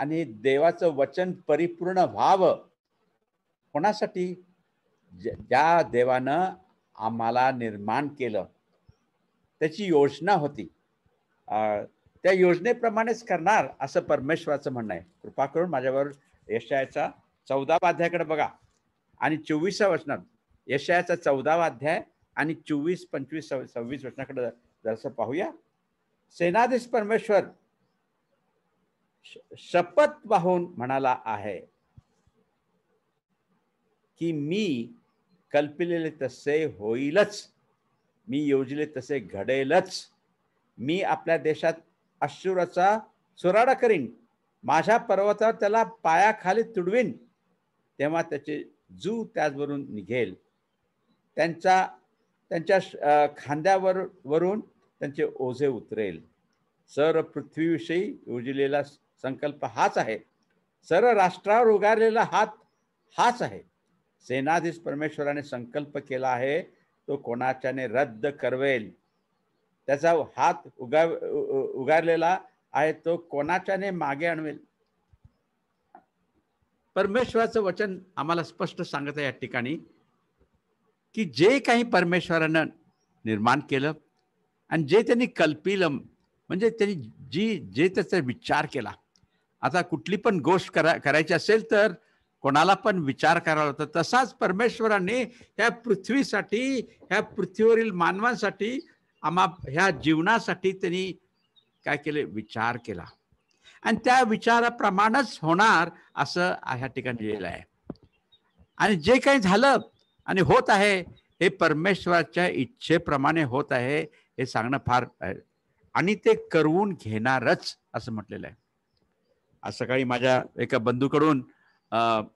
आणि देवाचं वचन परिपूर्ण व्हावं कोणासाठी ज्या देवानं आम्हाला निर्माण केलं त्याची योजना होती त्या योजनेप्रमाणेच करणार असं परमेश्वराचं म्हणणं आहे कृपा करून माझ्यावर यशयाचा चौदा अध्यायाकडे बघा आणि चोवीसा वचनात यशयाचा चौदावा अध्याय आणि चोवीस पंचवीस सव्वीस वचनाकडे जरासं पाहूया सेनाधीश परमेश्वर शपथ पाहून म्हणाला आहे की मी कल्पलेले तसे होईलच मी योजले तसे घडेलच मी आपल्या देशात अश्रुराचा सुराडा करीन माझ्या पर्वतावर त्याला पायाखाली तुडवीन तेव्हा त्याचे जू त्याचवरून निघेल त्यांचा त्यांच्या खांद्यावर वरून त्यांचे ओझे उतरेल सर पृथ्वीविषयी योजलेला संकल्प हाच आहे सर्व राष्ट्रावर उगारलेला हात हाच आहे सेनाधीश परमेश्वराने संकल्प केला आहे तो कोणाच्याने रद्द करवेल त्याचा हात उगा उगारलेला आहे तो कोणाच्याने मागे आणवेल परमेश्वराचं वचन आम्हाला स्पष्ट सांगत आहे या ठिकाणी की जे काही परमेश्वरानं निर्माण केलं आणि जे त्यांनी कल्पिलं म्हणजे त्यांनी जी जे त्याचा विचार केला आता कुठली पण गोष्ट करा करायची असेल तर कोणाला पण विचार करावा होता तसाच परमेश्वराने ह्या पृथ्वीसाठी ह्या पृथ्वीवरील मानवांसाठी आम्हा ह्या जीवनासाठी त्यांनी काय केले विचार केला आणि त्या विचाराप्रमाणेच होणार असं ह्या ठिकाणी लिहिलेलं आहे आणि जे काही झालं आणि होत आहे हे परमेश्वराच्या इच्छेप्रमाणे होत आहे हे सांगणं फार आणि ते करून घेणारच असं म्हटलेलं आहे आज सकाळी माझ्या एका बंधूकडून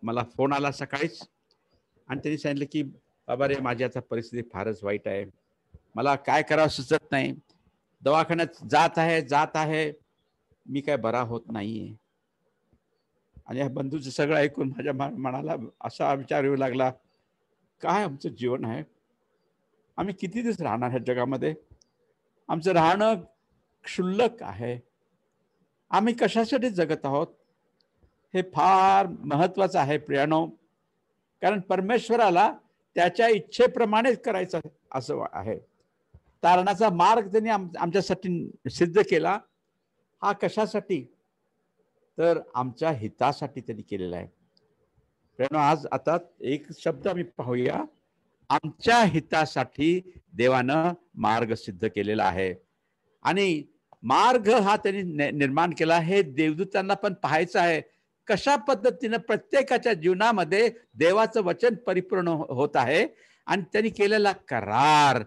मला फोन आला सकाळीच आणि त्यांनी सांगितलं की बाबा रे माझी आता परिस्थिती फारच वाईट आहे मला काय करावं सुचत नाही दवाखान्यात जात आहे जात आहे मी काय बरा होत नाहीये आणि या बंधूचं सगळं ऐकून माझ्या मनाला असा विचार येऊ लागला काय आमचं जीवन आहे आम्ही किती दिवस राहणार ह्या जगामध्ये आमचं राहणं क्षुल्लक आहे आम्ही कशासाठी जगत आहोत हे फार महत्वाचं आहे प्रियानो कारण परमेश्वराला त्याच्या इच्छेप्रमाणेच करायचं असं आहे तारणाचा मार्ग त्यांनी आम आमच्यासाठी सिद्ध केला हा कशासाठी तर आमच्या हितासाठी त्यांनी केलेला आहे प्रियाणो आज आता एक शब्द आम्ही पाहूया आमच्या हितासाठी देवानं मार्ग सिद्ध केलेला आहे आणि मार्ग हा त्यांनी निर्माण केला हे देवदूतांना पण पाहायचं आहे कशा पद्धतीनं प्रत्येकाच्या जीवनामध्ये देवाचं वचन परिपूर्ण हो-, होत आहे आणि त्यांनी केलेला करार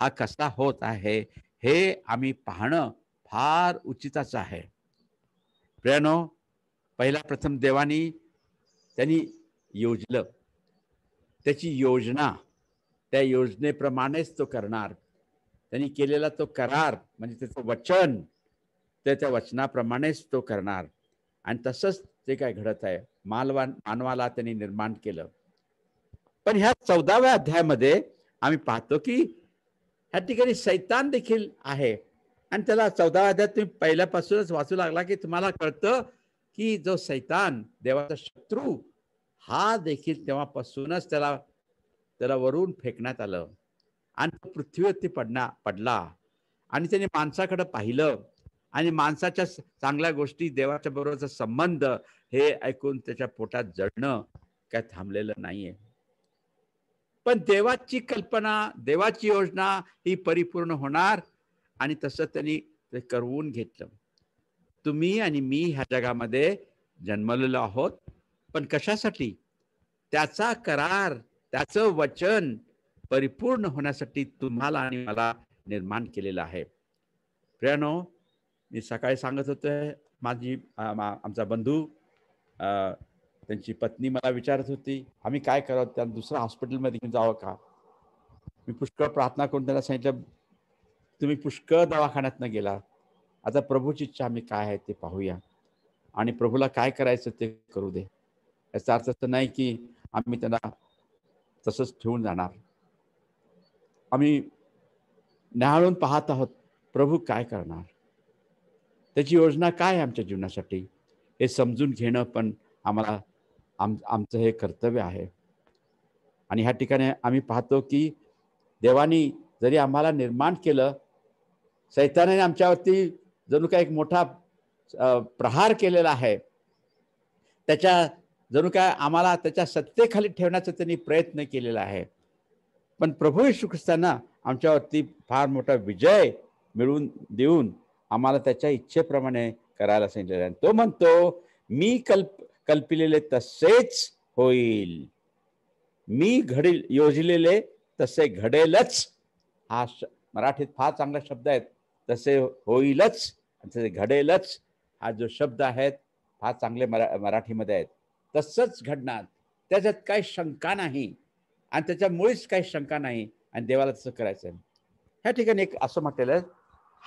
हा कसा होत आहे हे आम्ही पाहणं फार उचिताचं आहे प्रेनो पहिला प्रथम देवानी त्यांनी योजलं त्याची योजना त्या योजनेप्रमाणेच तो करणार त्यांनी केलेला तो करार म्हणजे त्याचं वचन त्या वचनाप्रमाणेच तो करणार आणि तसंच ते काय घडत आहे मालवा मानवाला त्यांनी निर्माण केलं पण ह्या चौदाव्या अध्यायामध्ये आम्ही पाहतो की ह्या ठिकाणी सैतान देखील आहे आणि त्याला चौदाव्या अध्यायात तुम्ही पहिल्यापासूनच वाचू लागला की तुम्हाला कळतं की जो सैतान देवाचा शत्रू हा देखील तेव्हापासूनच त्याला त्याला वरून फेकण्यात आलं आणि तो पृथ्वीवरती पडना पडला आणि त्याने माणसाकडे पाहिलं आणि माणसाच्या चांगल्या गोष्टी देवाच्या बरोबरचा संबंध हे ऐकून त्याच्या पोटात जळणं काय थांबलेलं नाहीये पण देवाची कल्पना देवाची योजना ही परिपूर्ण होणार आणि तसं त्यांनी ते करवून घेतलं तुम्ही आणि मी ह्या जगामध्ये जन्मलेलो आहोत पण कशासाठी त्याचा करार त्याचं वचन परिपूर्ण होण्यासाठी तुम्हाला आणि मला निर्माण केलेलं आहे प्रियानो मी सकाळी सांगत होते माझी आमचा बंधू त्यांची पत्नी मला विचारत होती आम्ही काय करावं त्या दुसऱ्या हॉस्पिटलमध्ये घेऊन जावं का मी पुष्कळ प्रार्थना करून त्यांना सांगितलं तुम्ही पुष्कळ दवाखान्यात न गेला आता प्रभूची इच्छा आम्ही काय आहे ते पाहूया आणि प्रभूला काय करायचं ते करू दे याचा अर्थ असं नाही की आम्ही त्यांना तसंच ठेवून जाणार आम्ही न्याहाळून पाहत आहोत प्रभू काय करणार त्याची योजना काय आहे आमच्या जीवनासाठी हे समजून घेणं पण आम्हाला आम आमचं हे कर्तव्य आहे आणि ह्या ठिकाणी आम्ही पाहतो की देवानी जरी आम्हाला निर्माण केलं सैतानाने आमच्यावरती जणू काय एक मोठा प्रहार केलेला आहे त्याच्या जणू काय आम्हाला त्याच्या सत्तेखाली ठेवण्याचा त्यांनी प्रयत्न केलेला आहे पण प्रभू येशू ख्रिस्तांना आमच्यावरती फार मोठा विजय मिळवून देऊन आम्हाला त्याच्या इच्छेप्रमाणे करायला सांगितलेलं आणि तो म्हणतो मी कल्प कल्पिलेले तसेच होईल मी घडील योजलेले तसे घडेलच हा मराठीत फार चांगला शब्द आहेत तसे होईलच तसे घडेलच हा जो शब्द आहेत फार चांगले मरा मराठीमध्ये आहेत तसंच घडणार त्याच्यात काही शंका नाही आणि त्याच्यामुळेच काही शंका नाही आणि देवाला तसं करायचं आहे ह्या ठिकाणी एक असं म्हटलेलं आहे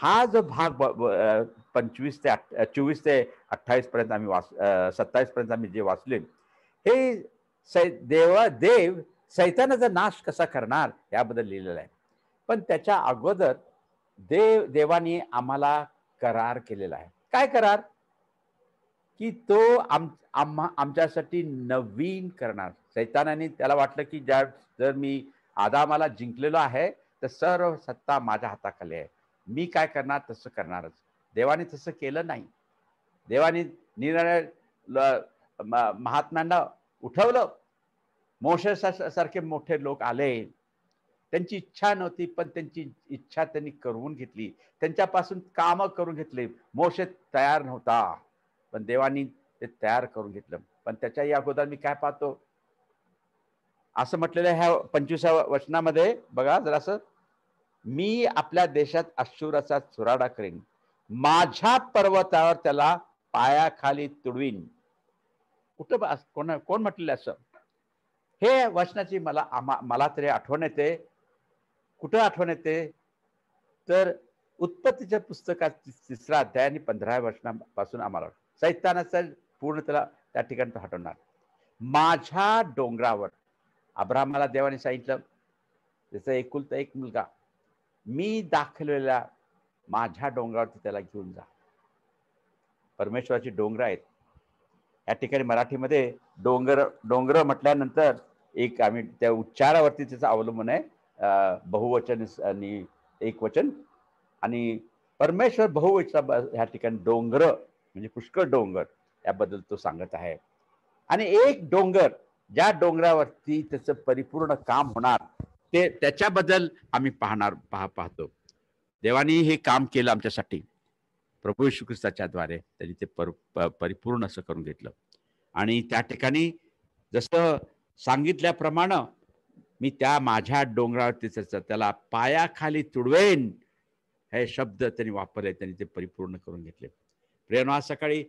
हा जो भाग पंचवीस ते अठ चोवीस ते अठ्ठावीसपर्यंत आम्ही वाच सत्तावीसपर्यंत आम्ही जे वाचले हे सै देवा देव सैतानाचा नाश कसा करणार याबद्दल लिहिलेलं आहे पण त्याच्या अगोदर देव देवाने आम्हाला करार केलेला आहे काय करार की तो आम आम्हा आमच्यासाठी नवीन करणार सैतानाने त्याला वाटलं की ज्या जर मी आदामाला जिंकलेलो आहे तर सर्व सत्ता माझ्या हाताखाली आहे मी काय करणार तसं करणारच देवाने तसं केलं नाही देवाने निरनिराळ्या महात्म्यांना उठवलं मोशेसारखे मोठे लोक आले त्यांची इच्छा नव्हती पण त्यांची इच्छा त्यांनी करून घेतली त्यांच्यापासून कामं करून घेतले मोशे तयार नव्हता पण देवानी ते तयार करून घेतलं पण त्याच्याही अगोदर मी काय पाहतो असं म्हटलेलं ह्या पंचवीसाव्या वचनामध्ये बघा जरा असं मी आपल्या देशात अशुराचा चुराडा करेन माझ्या पर्वतावर त्याला पायाखाली तुडवीन कुठं कोण कोण म्हटलेलं असं हे वचनाची मला मला तरी आठवण येते कुठं आठवण येते तर उत्पत्तीच्या पुस्तकात तिसरा अध्याय आणि पंधराव्या वचनापासून आम्हाला साहित्य पूर्ण त्याला त्या ठिकाणी तो हटवणार माझ्या डोंगरावर अब्रामाला देवाने सांगितलं त्याचा एकुलता एक मुलगा मी दाखवलेल्या माझ्या डोंगरावरती त्याला घेऊन जा परमेश्वराची डोंगर आहेत या ठिकाणी मराठीमध्ये डोंगर डोंगर म्हटल्यानंतर एक आम्ही त्या उच्चारावरती त्याचं अवलंबून आहे बहुवचन आणि एकवचन आणि परमेश्वर बहुवचन ह्या ठिकाणी डोंगर म्हणजे पुष्कळ डोंगर याबद्दल तो सांगत आहे आणि एक डोंगर ज्या डोंगरावरती त्याचं परिपूर्ण काम होणार ते त्याच्याबद्दल आम्ही पाहणार पाह पाहतो देवाने हे काम केलं आमच्यासाठी प्रभू श्री द्वारे त्यांनी ते पर, परिपूर्ण असं करून घेतलं आणि त्या ठिकाणी जसं सांगितल्याप्रमाणे मी त्या माझ्या डोंगरावरती त्याला पायाखाली तुडवेन हे शब्द त्यांनी वापरले त्यांनी ते परिपूर्ण करून घेतले रेणू आज सकाळी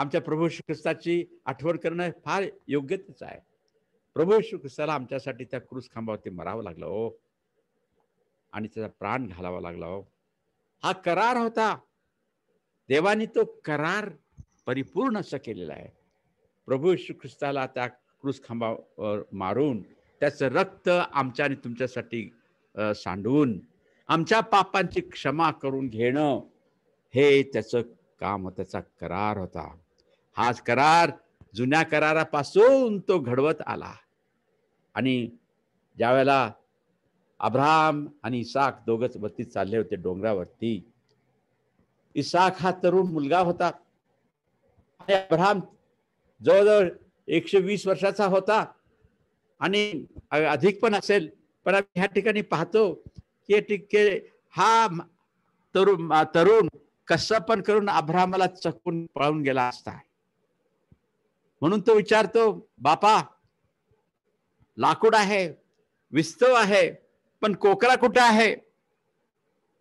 आमच्या प्रभू श्री ख्रिस्ताची आठवण करणं फार योग्यतेच आहे प्रभू श्री ख्रिस्ताला आमच्यासाठी त्या क्रूस खांबावरती मरावं लागलं हो आणि त्याचा प्राण घालावा लागला हो हा करार होता देवाने तो करार परिपूर्ण असं केलेला आहे प्रभू श्री ख्रिस्ताला त्या क्रूस खांबावर मारून त्याचं रक्त आमच्या आणि तुमच्यासाठी सांडवून आमच्या पापांची क्षमा करून घेणं हे त्याचं त्याचा करार होता हाच करार जुन्या करारापासून तो घडवत आला आणि ज्यावेळेला अब्राम आणि इसाक दोघच वरती चालले होते डोंगरावरती इसाक हा तरुण मुलगा होता आणि अब्राम जवळजवळ एकशे वीस वर्षाचा होता आणि अधिक पण असेल पण आम्ही ह्या ठिकाणी पाहतो की हा तरुण तरुण कसं पण करून आभ्रामाला चकून पळून गेला असता म्हणून तो विचारतो बापा लाकूड आहे विस्तव आहे पण कोकरा कुठे आहे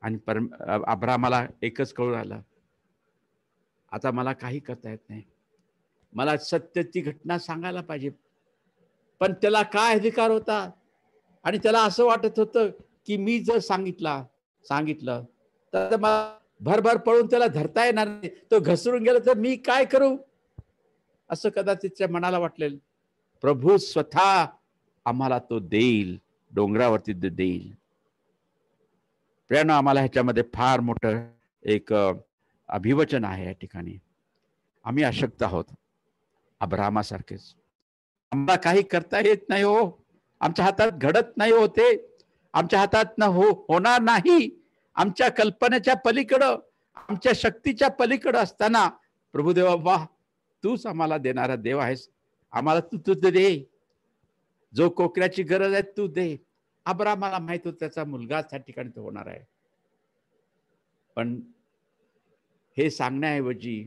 आणि पर अब्रामाला एकच कळून आलं आता मला काही करता येत नाही मला सत्य ती घटना सांगायला पाहिजे पण त्याला काय अधिकार होता आणि त्याला असं वाटत होतं की मी जर सांगितला सांगितलं तर मला भरभर पळून त्याला धरता येणार नाही तो घसरून गेला तर मी काय करू असं कदाचितच्या मनाला वाटलेलं प्रभू स्वतः आम्हाला तो देईल डोंगरावरती देईल प्रेरणा आम्हाला ह्याच्यामध्ये फार मोठं एक अभिवचन आहे या ठिकाणी आम्ही अशक्त आहोत अब्रामासारखेच आम्हाला काही करता येत नाही हो आमच्या हातात घडत नाही होते आमच्या हातात ना हो होणार नाही आमच्या कल्पनेच्या पलीकडं आमच्या शक्तीच्या पलीकडं असताना प्रभुदेवा वा तूच आम्हाला देणारा देव आहेस आम्हाला तू तू दे जो कोकऱ्याची गरज आहे तू दे आबरा मला माहित होत त्याचा मुलगा त्या ठिकाणी तो होणार आहे पण हे सांगण्याऐवजी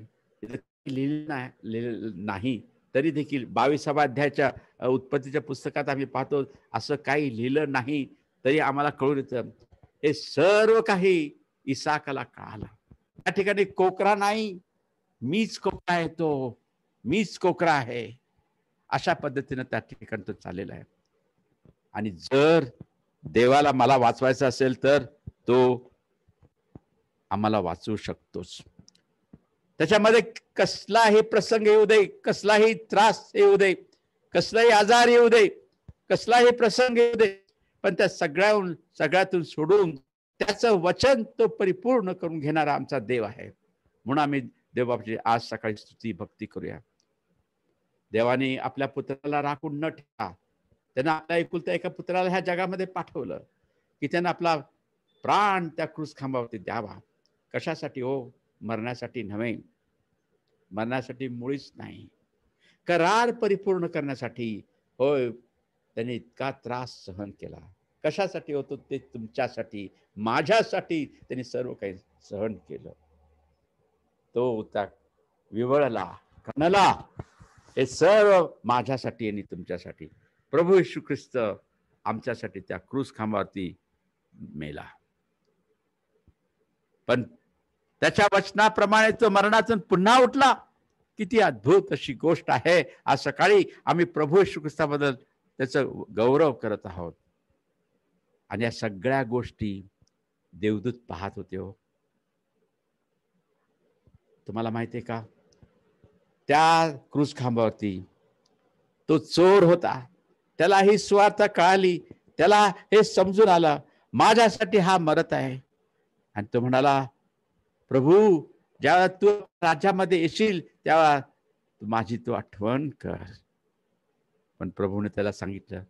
लिहिलं नाही तरी देखील बावीसावा अध्यायाच्या उत्पत्तीच्या पुस्तकात आम्ही पाहतो असं काही लिहिलं नाही तरी आम्हाला कळून येतं हे सर्व काही इसाकाला कळालं त्या ठिकाणी कोकरा नाही मीच कोकरा आहे तो मीच कोकरा आहे अशा पद्धतीनं त्या ठिकाणी तो चाललेला आहे आणि जर देवाला मला वाचवायचा असेल तर तो आम्हाला वाचवू शकतोच त्याच्यामध्ये कसलाही प्रसंग येऊ दे कसलाही त्रास येऊ दे कसलाही आजार येऊ दे कसलाही प्रसंग येऊ दे पण त्या सगळ्याहून सगळ्यातून सोडून त्याचं वचन तो परिपूर्ण करून घेणारा आमचा देव आहे म्हणून आम्ही देवबाबाची आज सकाळी स्तुती भक्ती करूया देवाने आपल्या पुत्राला राखून न ठेवा त्यांना आपल्या एकुलत्या एका पुत्राला ह्या जगामध्ये पाठवलं की त्यांना आपला प्राण त्या क्रूस खांबावरती द्यावा कशासाठी हो मरण्यासाठी नव्हे मरण्यासाठी मुळीच नाही करार परिपूर्ण करण्यासाठी होय त्याने इतका त्रास सहन केला कशासाठी होतो ते तुमच्यासाठी माझ्यासाठी त्यांनी सर्व काही सहन केलं तो त्या विवळला कणला हे सर्व माझ्यासाठी आणि तुमच्यासाठी प्रभू येशू ख्रिस्त आमच्यासाठी त्या क्रूस खांबावरती मेला पण त्याच्या वचनाप्रमाणे तो मरणातून पुन्हा उठला किती अद्भुत अशी गोष्ट आहे आज सकाळी आम्ही प्रभू येशू ख्रिस्ताबद्दल त्याचं गौरव करत आहोत आणि या सगळ्या गोष्टी देवदूत पाहत होते हो तुम्हाला माहिती आहे का त्या क्रूज खांबावरती तो चोर होता त्याला ही स्वार्थ कळाली त्याला हे समजून आलं माझ्यासाठी हा मरत आहे आणि तो म्हणाला प्रभू ज्यावेळा तू राज्यामध्ये येशील त्यावेळा माझी तू आठवण कर पण प्रभूने त्याला सांगितलं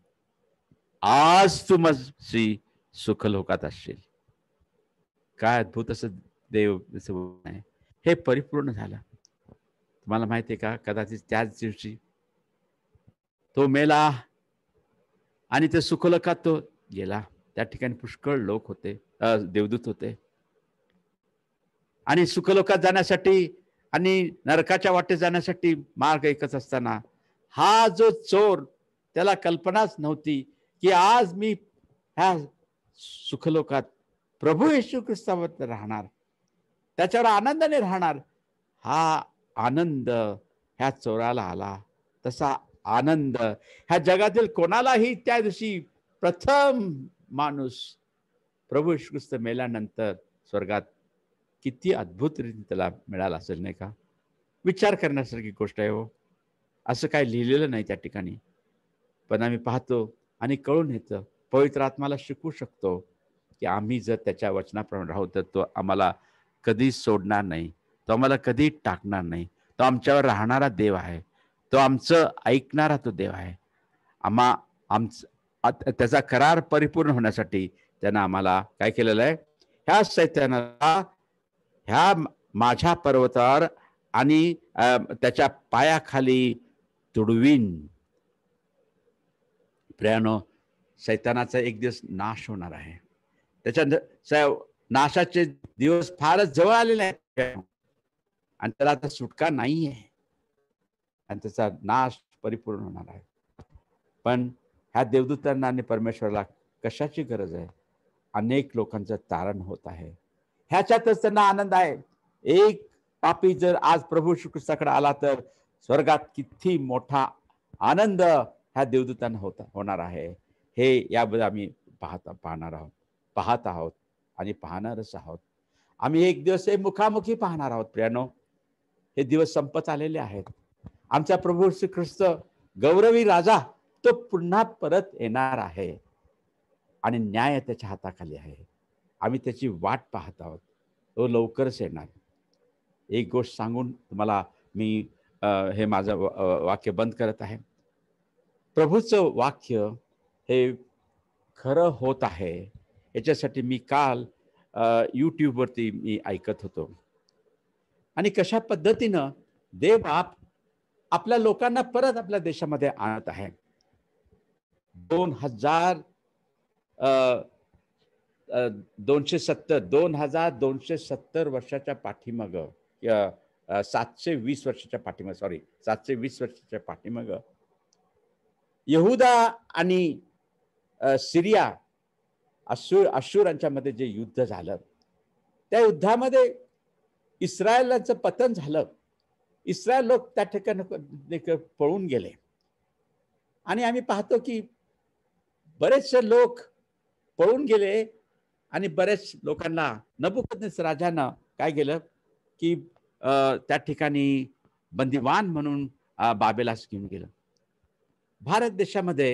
आज तू सुख सुखलोकात असशील काय अद्भुत असं देव आहे हे परिपूर्ण झालं तुम्हाला माहिती आहे का कदाचित त्याच दिवशी तो मेला आणि ते सुखलोकात तो गेला त्या ठिकाणी पुष्कळ लोक होते देवदूत होते आणि सुखलोकात जाण्यासाठी आणि नरकाच्या वाटेत जाण्यासाठी मार्ग एकच असताना हा जो चोर त्याला कल्पनाच नव्हती की आज मी ह्या सुखलोकात प्रभू येशू ख्रिस्तावर राहणार त्याच्यावर आनंदाने राहणार हा आनंद ह्या चोराला आला तसा आनंद ह्या जगातील कोणालाही त्या दिवशी प्रथम माणूस प्रभू ख्रिस्त मेल्यानंतर स्वर्गात किती अद्भुत रीतीने त्याला मिळाला असेल नाही का विचार करण्यासारखी गोष्ट आहे हो असं काय लिहिलेलं नाही त्या ठिकाणी पण आम्ही पाहतो आणि कळून येतं पवित्र आत्माला शिकवू शकतो की आम्ही जर त्याच्या वचनाप्रमाणे राहू तर तो आम्हाला कधी सोडणार नाही तो आम्हाला कधी टाकणार नाही तो आमच्यावर राहणारा देव आहे तो आमचं ऐकणारा तो देव आहे आम्हा आमचं त्याचा करार परिपूर्ण होण्यासाठी त्यानं आम्हाला काय केलेलं आहे ह्या सैत्यानाला ह्या माझ्या पर्वतावर आणि त्याच्या पायाखाली तुडवीन प्रियानो सैतानाचा एक दिवस नाश होणार आहे त्याच्या नाशाचे दिवस फारच जवळ आलेले आहेत आणि त्याला आता सुटका नाही आहे आणि त्याचा नाश परिपूर्ण होणार आहे पण ह्या देवदूतांना आणि परमेश्वराला कशाची गरज आहे अनेक लोकांचं तारण होत आहे ह्याच्यातच त्यांना आनंद आहे एक पापी जर आज प्रभू श्रीकृष्णाकडे आला तर स्वर्गात किती मोठा आनंद ह्या देवदूतांना होता होणार आहे हे याबद्दल आम्ही पाहता पाहणार आहोत पाहत आहोत आणि पाहणारच आहोत आम्ही एक दिवस हे मुखामुखी पाहणार आहोत प्रियानो हे दिवस संपत आलेले आहेत आमचा प्रभू ख्रिस्त गौरवी राजा तो पुन्हा परत येणार आहे आणि न्याय त्याच्या हाताखाली आहे आम्ही त्याची वाट पाहत आहोत तो लवकरच येणार एक गोष्ट सांगून तुम्हाला मी हे माझं वाक्य बंद करत आहे प्रभूचं वाक्य हे खरं होत आहे याच्यासाठी मी काल यूट्यूबवरती मी ऐकत होतो आणि कशा पद्धतीनं देवबाप आपल्या लोकांना परत आपल्या देशामध्ये आणत आहे दोन हजार दोनशे सत्तर दोन हजार दोनशे सत्तर वर्षाच्या पाठीमाग सातशे वीस वर्षाच्या पाठीमाग सॉरी सातशे वीस वर्षाच्या पाठीमाग यहुदा आणि सिरिया अशूर अशूरांच्या मध्ये जे युद्ध झालं त्या युद्धामध्ये इस्रायलाचं पतन झालं इस्रायल लोक त्या ठिकाणी पळून गेले आणि आम्ही पाहतो की बरेचसे लोक पळून गेले आणि बरेच लोकांना नबुकदनेस राजांना काय केलं की त्या ठिकाणी बंदीवान म्हणून बाबेला घेऊन गेलं भारत देशामध्ये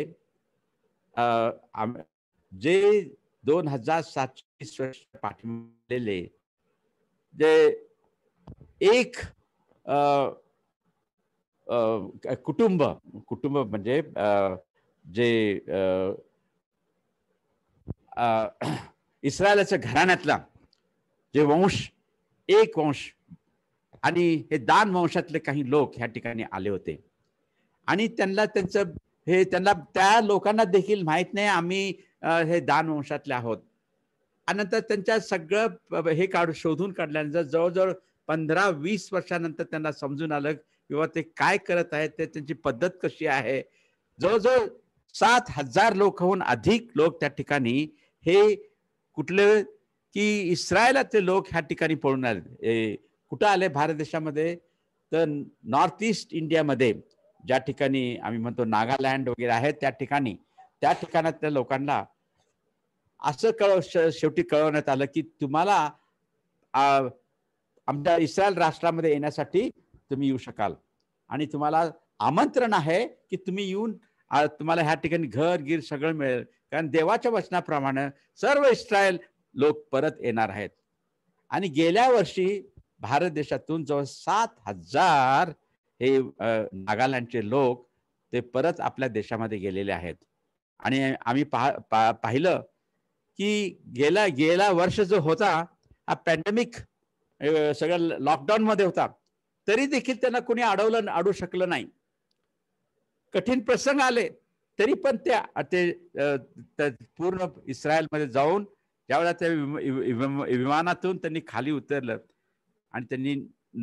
जे दोन हजार सातशे वर्ष पाठिंबलेले जे एक कुटुंब कुटुंब म्हणजे जे इस्रायलाच्या घराण्यातला जे वंश एक वंश आणि हे दान वंशातले काही लोक ह्या ठिकाणी आले होते आणि त्यांना त्यांचं हे त्यांना त्या लोकांना देखील माहीत नाही आम्ही हे दान वंशातले आहोत आणि नंतर त्यांच्या सगळं हे काढ शोधून काढल्यानंतर जवळजवळ पंधरा वीस वर्षानंतर त्यांना समजून आलं किंवा ते काय करत आहेत ते त्यांची पद्धत कशी आहे जवळजवळ सात हजार लोकहून अधिक लोक त्या ठिकाणी हे कुठले की इस्रायलातले लोक ह्या ठिकाणी पळून आले कुठं आले भारत देशामध्ये तर नॉर्थ ईस्ट इंडियामध्ये ज्या ठिकाणी आम्ही म्हणतो नागालँड वगैरे आहेत त्या ठिकाणी त्या ठिकाणातल्या लोकांना असं कळव शेवटी कळवण्यात आलं की तुम्हाला आमच्या इस्रायल राष्ट्रामध्ये येण्यासाठी तुम्ही येऊ शकाल आणि तुम्हाला आमंत्रण आहे की तुम्ही येऊन तुम्हाला ह्या ठिकाणी घर गिर सगळं मिळेल कारण देवाच्या वचनाप्रमाणे सर्व इस्रायल लोक परत येणार आहेत आणि गेल्या वर्षी भारत देशातून जवळ सात हजार हे नागालँडचे लोक ते परत आपल्या देशामध्ये गेलेले आहेत आणि आम्ही पहा पाहिलं की गेला गेला वर्ष जो होता हा पॅन्डेमिक सगळं लॉकडाऊन मध्ये होता तरी देखील त्यांना कोणी अडवलं अडू शकलं नाही कठीण प्रसंग आले तरी पण त्या ते पूर्ण इस्रायलमध्ये जाऊन ज्यावेळेला त्या विमानातून त्यांनी खाली उतरलं आणि त्यांनी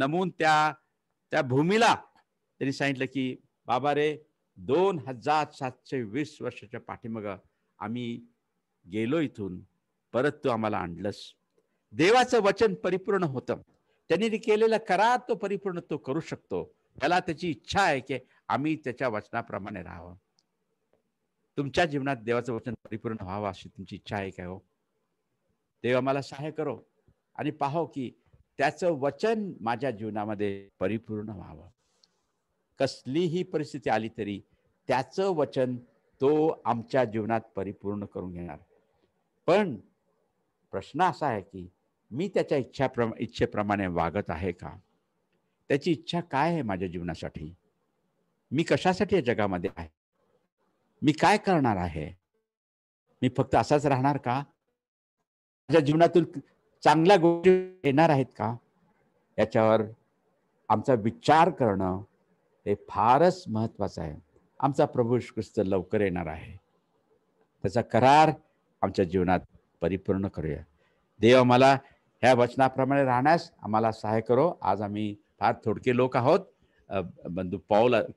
नमून त्या त्या भूमीला त्यांनी सांगितलं की बाबा रे दोन हजार सातशे वीस वर्षाच्या पाठीमाग आम्ही गेलो इथून परत तू आम्हाला आणलंस देवाचं वचन परिपूर्ण होतं त्यांनी केलेला करा तो परिपूर्ण तो करू शकतो त्याला त्याची इच्छा आहे की आम्ही त्याच्या वचनाप्रमाणे राहावं तुमच्या जीवनात देवाचं वचन परिपूर्ण व्हावं अशी तुमची इच्छा आहे काय हो देव आम्हाला सहाय्य करो आणि पाहो की त्याचं वचन माझ्या जीवनामध्ये परिपूर्ण व्हावं कसलीही परिस्थिती आली तरी त्याचं वचन तो आमच्या जीवनात परिपूर्ण करून घेणार पण प्रश्न असा आहे की मी त्याच्या इच्छाप्रमा इच्छेप्रमाणे वागत आहे का त्याची इच्छा काय आहे माझ्या जीवनासाठी मी कशासाठी या जगामध्ये आहे मी काय करणार आहे मी फक्त असाच राहणार का माझ्या जीवनातून चांगल्या गोष्टी येणार आहेत का याच्यावर आमचा विचार करणं हे फारच महत्वाचं आहे आमचा प्रभू ख्रिस्त लवकर येणार आहे त्याचा करार आमच्या जीवनात परिपूर्ण करूया देव आम्हाला ह्या वचनाप्रमाणे राहण्यास आम्हाला सहाय्य करो आज आम्ही फार थोडके लोक आहोत बंधू पाऊल